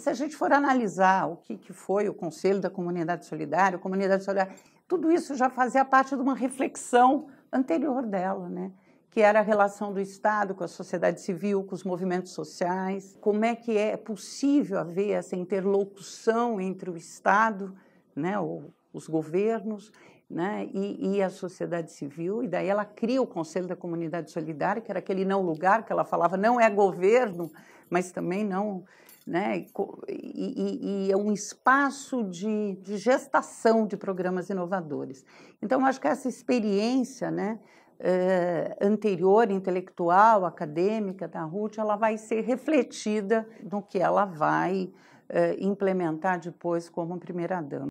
se a gente for analisar o que, que foi o Conselho da Comunidade Solidária, a Comunidade Solidária, tudo isso já fazia parte de uma reflexão anterior dela, né? que era a relação do Estado com a sociedade civil, com os movimentos sociais, como é que é possível haver essa interlocução entre o Estado, né, ou os governos, né, e, e, a sociedade civil, e daí ela cria o Conselho da Comunidade Solidária, que era aquele não lugar que ela falava, não é governo, mas também não. Né? E, e, é um espaço de, de gestação de programas inovadores. Então, acho que essa experiência né, é, anterior, intelectual, acadêmica da Ruth, ela vai ser refletida no que ela vai é, implementar depois como primeira-dama.